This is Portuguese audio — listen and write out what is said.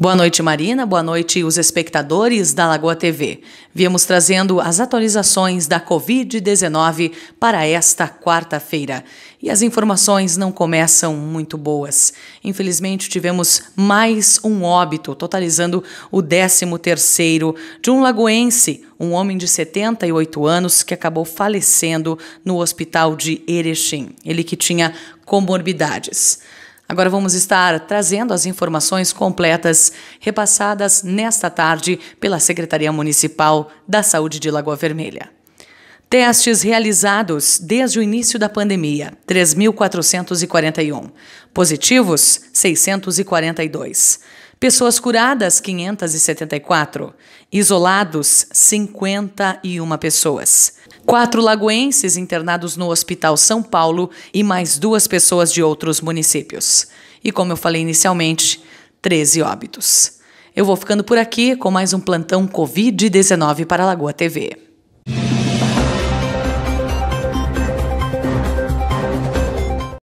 Boa noite, Marina. Boa noite, os espectadores da Lagoa TV. Viemos trazendo as atualizações da Covid-19 para esta quarta-feira. E as informações não começam muito boas. Infelizmente, tivemos mais um óbito, totalizando o 13º de um lagoense, um homem de 78 anos que acabou falecendo no hospital de Erechim. Ele que tinha comorbidades. Agora vamos estar trazendo as informações completas repassadas nesta tarde pela Secretaria Municipal da Saúde de Lagoa Vermelha. Testes realizados desde o início da pandemia, 3.441. Positivos, 642. Pessoas curadas, 574. Isolados, 51 pessoas quatro lagoenses internados no Hospital São Paulo e mais duas pessoas de outros municípios. E como eu falei inicialmente, 13 óbitos. Eu vou ficando por aqui com mais um plantão Covid-19 para a Lagoa TV.